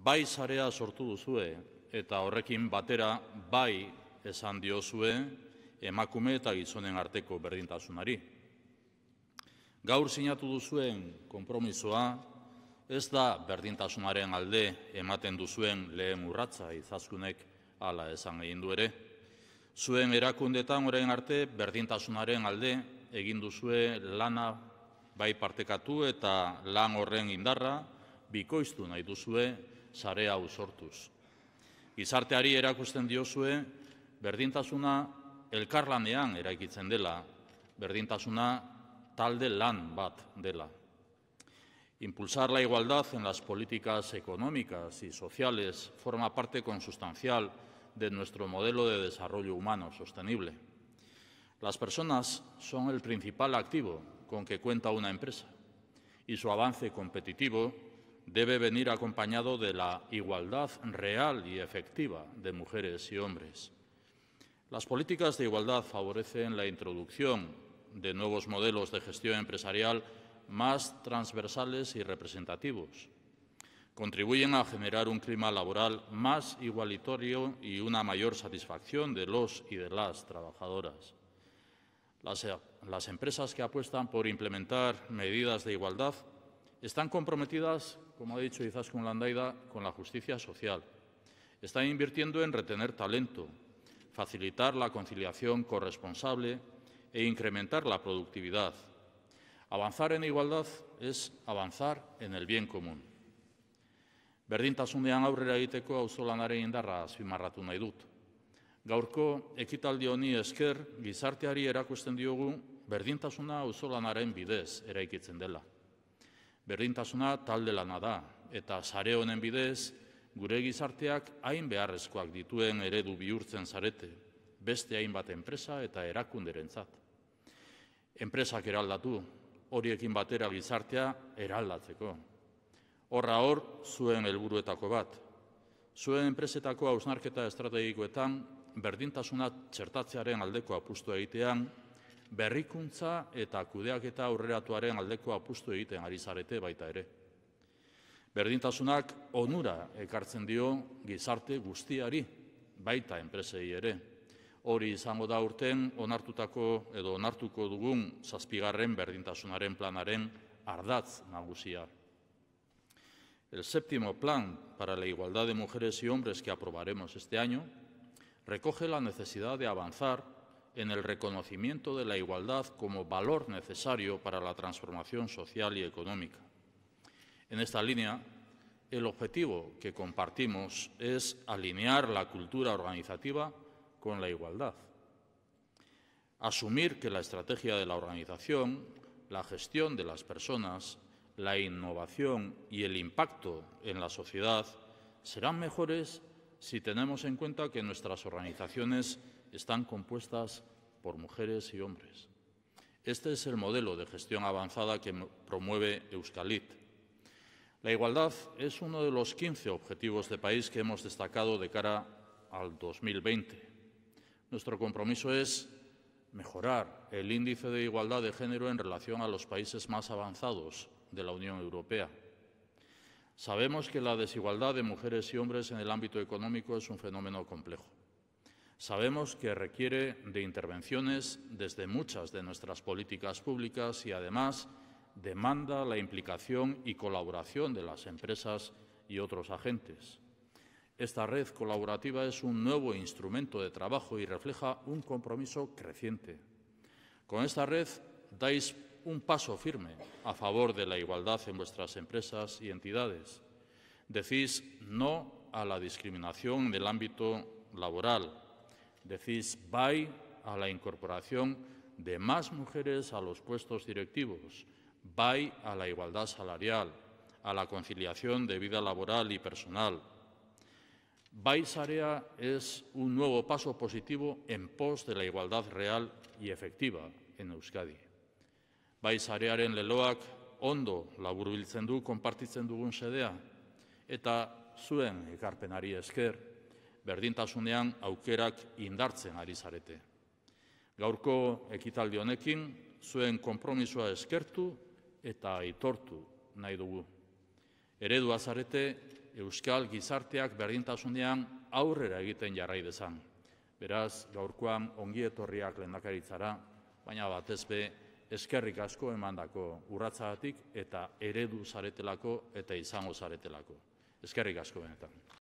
Bai zarea sortu duzue eta horrekin batera bai esan diozue emakume eta gizonen arteko berdintasunari. Gaur sinatu duzuen konpromisoa ez da berdintasunaren alde ematen duzuen lehen urratza izaskunek hala esan egin du ere. Zuen erakundetan orain arte berdintasunaren alde egin duzue lana bai partekatu eta lan horren indarra bikoiztu nahi duzue sare hau sortuz. Gizarteari erakusten diozue berdintasuna elkarlanean eraikitzen dela, berdintasuna talde lan bat dela. Impulsar la igualdad en las políticas económicas y sociales forma parte consustancial de nuestro modelo de desarrollo humano sostenible. Las personas son el principal activo con que cuenta una empresa y su avance competitivo debe venir acompañado de la igualdad real y efectiva de mujeres y hombres. Las políticas de igualdad favorecen la introducción de nuevos modelos de gestión empresarial más transversales y representativos. Contribuyen a generar un clima laboral más igualitario y una mayor satisfacción de los y de las trabajadoras. Las, las empresas que apuestan por implementar medidas de igualdad Están comprometidas, como ha dicho quizás con Landaida, con la justicia social. Están invirtiendo en retener talento, facilitar la conciliación corresponsable e incrementar la productividad. Avanzar en igualdad es avanzar en el bien común. Berdintasunean aurrera egiteko auzolanaren indarra azpimarratu nahi dut. Gaurko ekitaldi honi esker gizarteari erakusten diogu berdintasuna auzolanaren bidez eraikitzen dela berdintasuna talde lana da eta sare honen bidez gure gizarteak hain beharrezkoak dituen eredu bihurtzen sarete beste hainbat enpresa eta erakunderentzat enpresak eraldatu horiekin batera gizartea eraldatzeko horra hor zuen helburuetako bat zuen enpresetako ausnarketa estrategikoetan berdintasuna txertatzearen aldeko apustua egitean berrikuntza eta kudeaketa aurreratuaren aldeko apustu egiten ari zarete baita ere. Berdintasunak onura ekartzen dio gizarte guztiari baita enpresei ere. Hori izango da urten onartutako edo onartuko dugun zazpigarren berdintasunaren planaren ardatz nagusia. El séptimo plan para la igualdad de mujeres y hombres que aprobaremos este año recoge la necesidad de avanzar en el reconocimiento de la igualdad como valor necesario para la transformación social y económica. En esta línea, el objetivo que compartimos es alinear la cultura organizativa con la igualdad. Asumir que la estrategia de la organización, la gestión de las personas, la innovación y el impacto en la sociedad serán mejores si tenemos en cuenta que nuestras organizaciones están compuestas por mujeres y hombres. Este es el modelo de gestión avanzada que promueve Euskalit. La igualdad es uno de los 15 objetivos de país que hemos destacado de cara al 2020. Nuestro compromiso es mejorar el índice de igualdad de género en relación a los países más avanzados de la Unión Europea. Sabemos que la desigualdad de mujeres y hombres en el ámbito económico es un fenómeno complejo. Sabemos que requiere de intervenciones desde muchas de nuestras políticas públicas y además demanda la implicación y colaboración de las empresas y otros agentes. Esta red colaborativa es un nuevo instrumento de trabajo y refleja un compromiso creciente. Con esta red dais un paso firme a favor de la igualdad en vuestras empresas y entidades. Decís no a la discriminación en el ámbito laboral. Decís bye a la incorporación de más mujeres a los puestos directivos. Bye a la igualdad salarial, a la conciliación de vida laboral y personal. Vais Sarea es un nuevo paso positivo en pos de la igualdad real y efectiva en Euskadi. Bai zarearen leloak ondo laburbiltzen du konpartitzen dugun sedea, eta zuen ekarpenari esker, berdintasunean aukerak indartzen ari zarete. Gaurko ekitaldi honekin zuen konpromisoa eskertu eta aitortu nahi dugu. Eredua azarete Euskal gizarteak berdintasunean aurrera egiten jarrai dezan. Beraz, gaurkoan ongi etorriak lehendakaritzara, baina batezbe eskerrik asko emandako urratzagatik eta eredu zaretelako eta izango zaretelako. Eskerrik asko benetan.